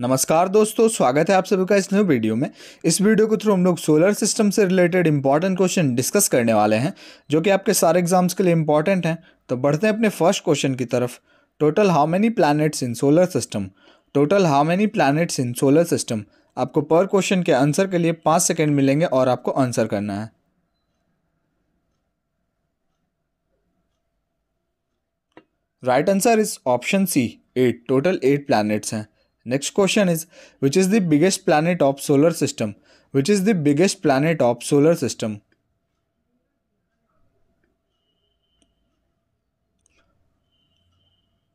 नमस्कार दोस्तों स्वागत है आप सभी का इस न्यू वीडियो में इस वीडियो के थ्रू हम लोग सोलर सिस्टम से रिलेटेड इंपॉर्टेंट क्वेश्चन डिस्कस करने वाले हैं जो कि आपके सारे एग्जाम्स के लिए इंपॉर्टेंट हैं तो बढ़ते हैं अपने फर्स्ट क्वेश्चन की तरफ total how many planets in solar system total how many planets in solar system आपको पर क्वेश्चन के आंसर के लिए पाँच सेकेंड मिलेंगे और आपको आंसर करना है right answer is option C eight total eight planets हैं next question is which is the biggest planet of solar system which is the biggest planet of solar system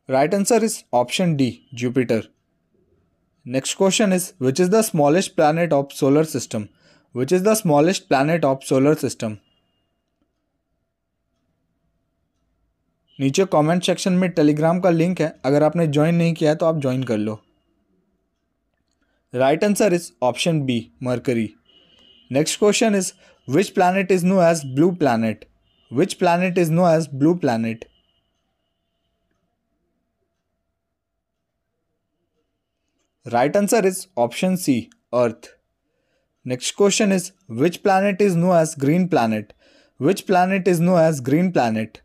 right answer is option D Jupiter next question is which is the smallest planet of solar system which is the smallest planet of solar system नीचे comment section में Telegram का link है अगर आपने join नहीं किया है तो आप ज्वाइन कर लो right answer is option B, Mercury. Next question is which planet is known as blue planet? Which planet is known as blue planet? Right answer is option C, Earth. Next question is which planet is known as green planet? Which planet is known as green planet?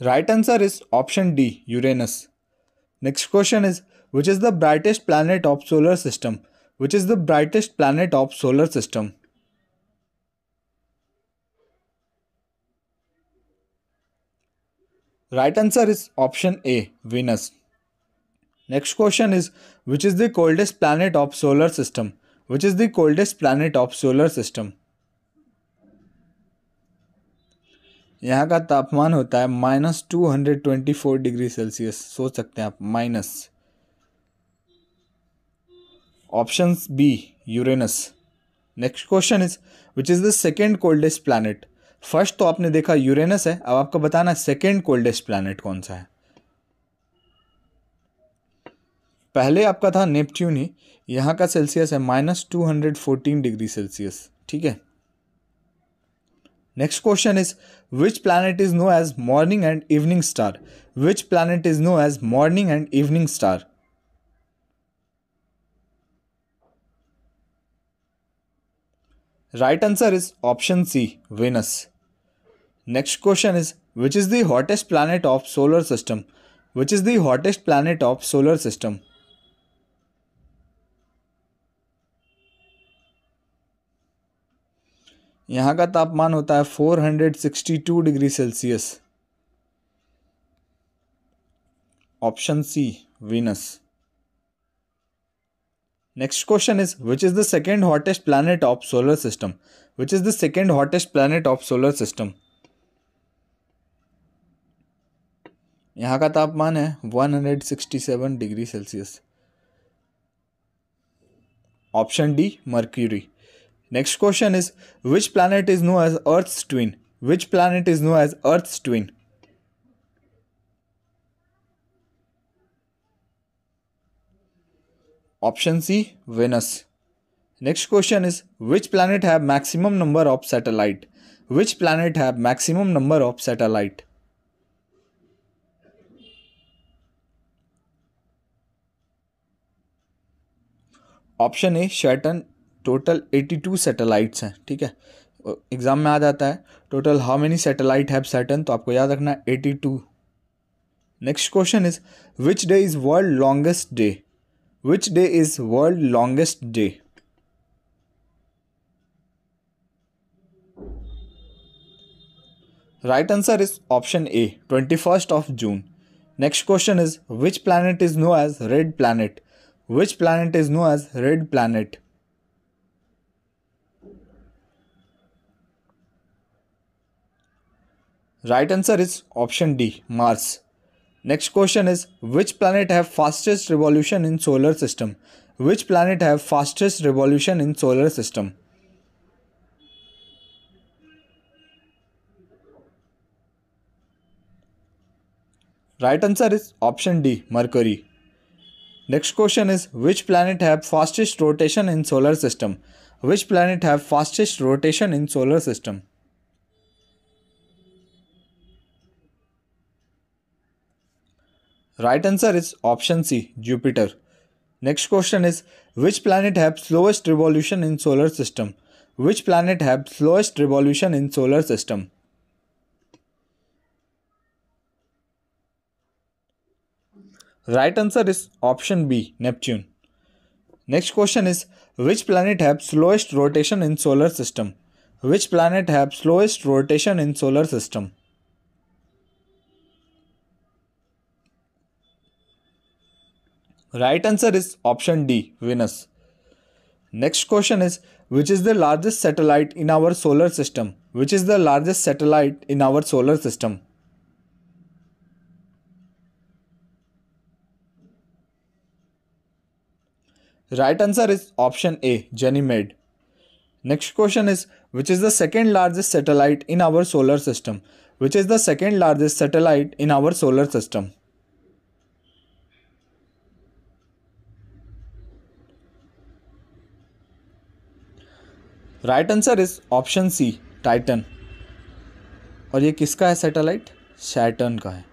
Right answer is option D, Uranus. Next question is, which is the brightest planet of solar system? Which is the brightest planet of solar system? Right answer is option A, Venus. Next question is, which is the coldest planet of solar system? Which is the coldest planet of solar system? यहाँ का तापमान होता है minus two hundred twenty four degree Celsius सोच सकते हैं आप minus option B Uranus next question is which is the second coldest planet first तो आपने देखा यूरेनस है अब आपको बताना सेकेंड कोल्डेस्ट प्लानट कौन सा है पहले आपका था नेपट्यून ही यहाँ का सेल्सियस है minus two hundred fourteen degree Celsius ठीक है Next question is which planet is known as morning and evening star? Which planet is known as morning and evening star? Right answer is option C, Venus. Next question is which is the hottest planet of solar system? Which is the hottest planet of solar system? यहाँ का तापमान होता है 462 degree Celsius option C Venus next question is which is the second hottest planet of solar system which is the second hottest planet of solar system यहाँ का तापमान है 167 degree Celsius option D Mercury Next question is which planet is known as Earth's twin? Which planet is known as Earth's twin? Option C Venus. Next question is which planet have maximum number of satellite? Which planet have maximum number of satellite? Option A Saturn total 82 satellites हैं ठीक है exam में आ जाता है total how many satellite have Saturn तो आपको याद रखना है eighty two next question is which day is world longest day which day is world longest day right answer is option A twenty first of June next question is which planet is known as red planet which planet is known as red planet Right answer is option D, Mars. Next question is which planet have fastest revolution in solar system? Which planet have fastest revolution in solar system? Right answer is option D, Mercury. Next question is which planet have fastest rotation in solar system? Which planet have fastest rotation in solar system? Right answer is option C, Jupiter. Next question is, which planet have slowest revolution in solar system? Which planet have slowest revolution in solar system? Right answer is option B, Neptune. Next question is, which planet have slowest rotation in solar system? Which planet have slowest rotation in solar system? Right answer is option D, Venus. Next question is which is the largest satellite in our solar system? Which is the largest satellite in our solar system? Right answer is option A, Ganymede. Next question is which is the second largest satellite in our solar system? Which is the second largest satellite in our solar system? Right answer is option C Titan और ये किसका है satellite Saturn का है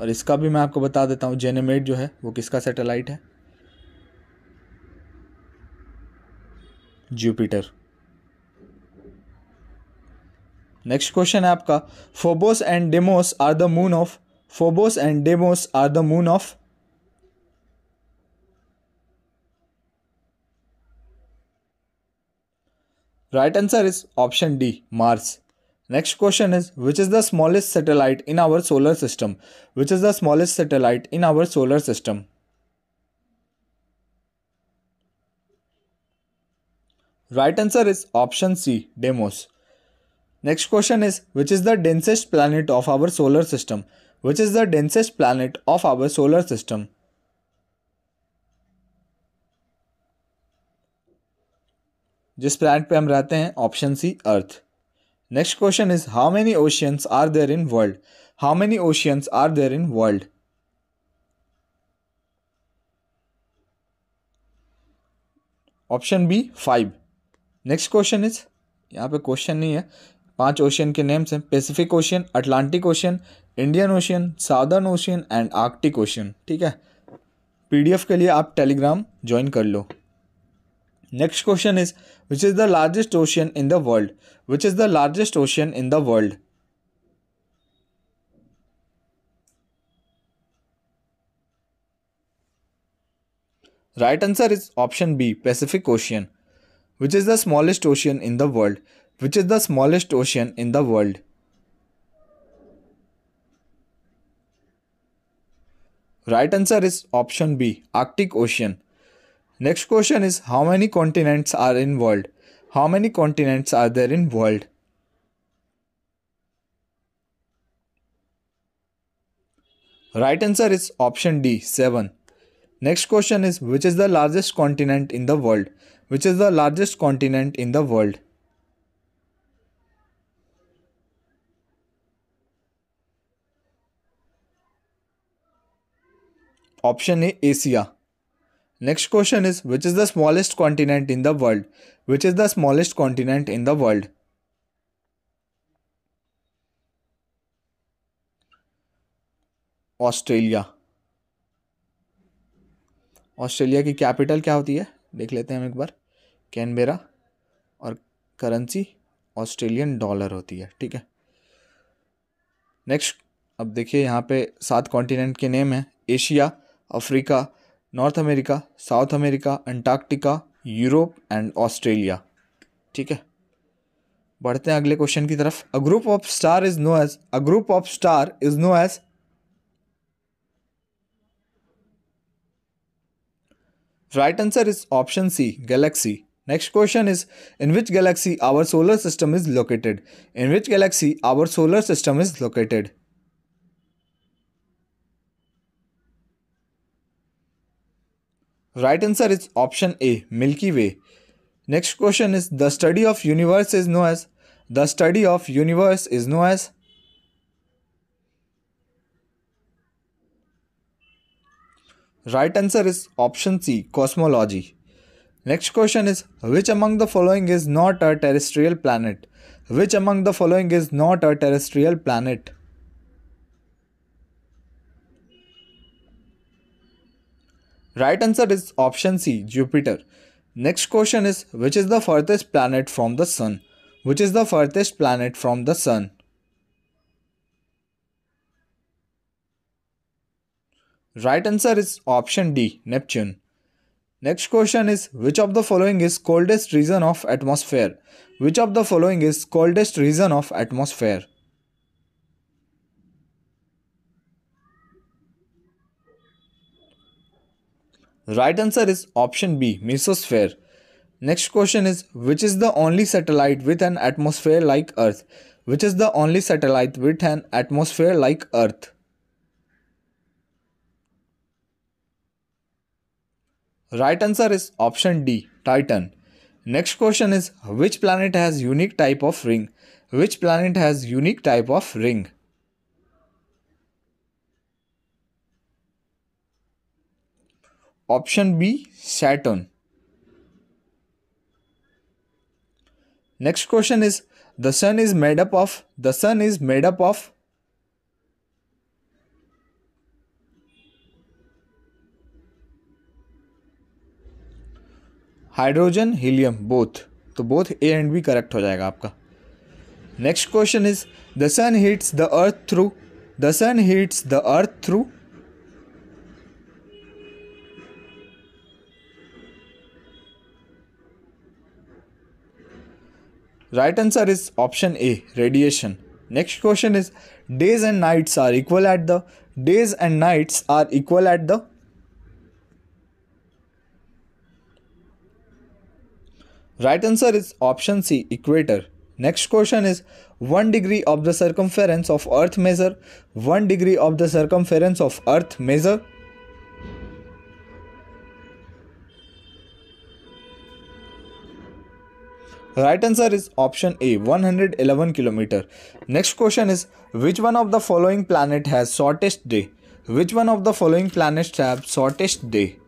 और इसका भी मैं आपको बता देता हूं जेनेमेट जो है वो किसका सैटेलाइट है जुपिटर नेक्स्ट क्वेश्चन है आपका Phobos and Deimos are the moon of Phobos and Deimos are the moon of Right answer is option D, Mars. Next question is which is the smallest satellite in our solar system? Which is the smallest satellite in our solar system? Right answer is option C, Deimos. Next question is which is the densest planet of our solar system? Which is the densest planet of our solar system? जिस planet पे हम रहते हैं option C Earth next question is how many oceans are there in world how many oceans are there in world option B five next question is यहाँ पे question नहीं है पांच ओशियन के नेम्स हैं Pacific Ocean Atlantic Ocean Indian Ocean Southern Ocean and Arctic Ocean ठीक है PDF के लिए आप टेलीग्राम ज्वाइन कर लो Next question is which is the largest ocean in the world? Which is the largest ocean in the world? Right answer is option B Pacific Ocean. Which is the smallest ocean in the world? Which is the smallest ocean in the world? Right answer is option B Arctic Ocean. Next question is how many continents are in world? How many continents are there in world? Right answer is option D 7. Next question is which is the largest continent in the world? Which is the largest continent in the world? Option A Asia. Next question is which is the smallest continent in the world which is the smallest continent in the world Australia Australia की capital क्या होती है देख लेते हैं हम एक बार कैनबेरा और करेंसी ऑस्ट्रेलियन डॉलर होती है ठीक है नेक्स्ट अब देखिए यहाँ पे सात कॉन्टिनेंट के नेम हैं Asia Africa North America South America Antarctica Europe and Australia ठीक है बढ़ते हैं अगले क्वेश्चन की तरफ a group of star is known as a group of star is known as right answer is option C galaxy next question is in which galaxy our solar system is located in which galaxy our solar system is located Right answer is option A, Milky Way. Next question is the study of universe is known as the study of universe is known as Right answer is option C, cosmology. Next question is which among the following is not a terrestrial planet? Which among the following is not a terrestrial planet? Right answer is option C, Jupiter. Next question is, which is the furthest planet from the sun? Which is the furthest planet from the sun? Right answer is option D, Neptune. Next question is, which of the following is coldest region of atmosphere? Which of the following is coldest region of atmosphere? Right answer is option B, mesosphere. Next question is, which is the only satellite with an atmosphere like Earth? Which is the only satellite with an atmosphere like Earth? Right answer is option D, Titan. Next question is, which planet has unique type of ring? Which planet has unique type of ring? Option B Saturn next question is the sun is made up of the sun is made up of hydrogen helium both तो both A and B correct हो जाएगा आपका next question is the sun heats the earth through the sun heats the earth through Right answer is option A radiation. Next question is days and nights are equal at the days and nights are equal at the Right answer is option C equator. Next question is 1 degree of the circumference of earth measure 1 degree of the circumference of earth measure Right answer is option A 111 km. Next question is which one of the following planet has shortest day? Which one of the following planets have shortest day?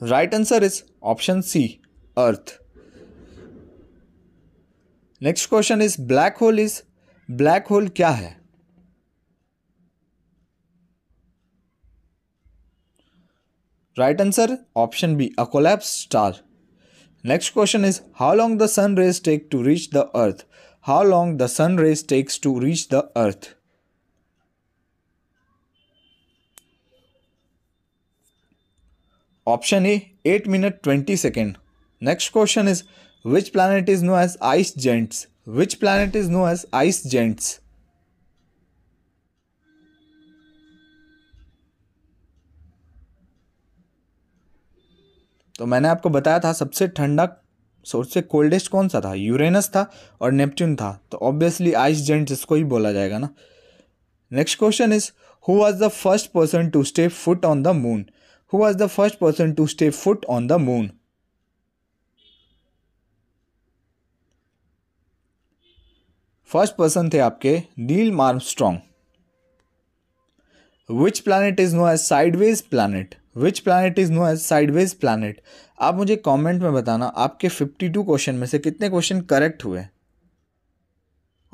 Right answer is option C Earth. Next question is black hole is black hole क्या है Right answer option B a collapsed star. Next question is how long the sun rays take to reach the earth? How long the sun rays takes to reach the earth? Option A 8 minute 20 second. Next question is which planet is known as ice giants? Which planet is known as ice giants? तो मैंने आपको बताया था सबसे ठंडा सबसे coldest कौन सा था यूरेनस था और नेपच्यून था तो ऑब्वियसली आइस जेंट इसको ही बोला जाएगा ना next question is who was the first person to step foot on the moon who was the first person to step foot on the moon first person थे आपके Neil Armstrong which planet is known as sideways planet which planet is known as sideways planet आप मुझे comment में बताना आपके 52 question में से कितने क्वेश्चन करेक्ट हुए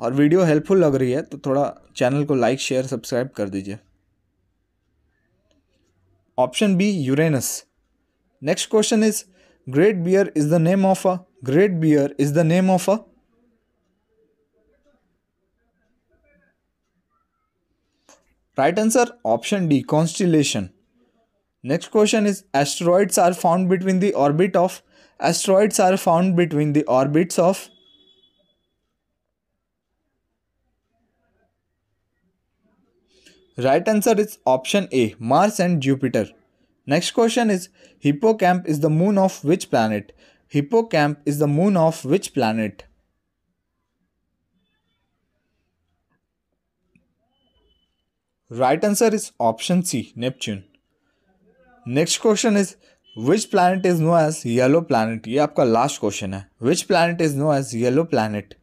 और वीडियो हेल्पफुल लग रही है तो थोड़ा चैनल को लाइक शेयर सब्सक्राइब कर दीजिए option B Uranus next question is great bear is the name of a great bear is the name of a right answer option D constellation Next question is asteroids are found between the orbit of asteroids are found between the orbits of Right answer is option A Mars and Jupiter. Next question is Hippocamp is the moon of which planet? Hippocamp is the moon of which planet? Right answer is option C Neptune. Next question is which planet is known as yellow planet ये आपका last question है which planet is known as yellow planet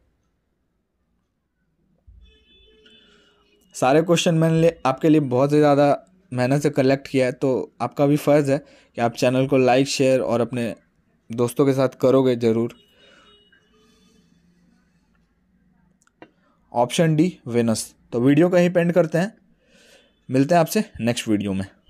सारे question मैंने लिए आपके लिए बहुत ही ज़्यादा मेहनत से कलेक्ट किया है तो आपका भी फ़र्ज़ है कि आप चैनल को लाइक शेयर और अपने दोस्तों के साथ करोगे ज़रूर ऑप्शन डी वेनस तो वीडियो का ही पेंड करते हैं मिलते हैं आपसे नेक्स्ट वीडियो में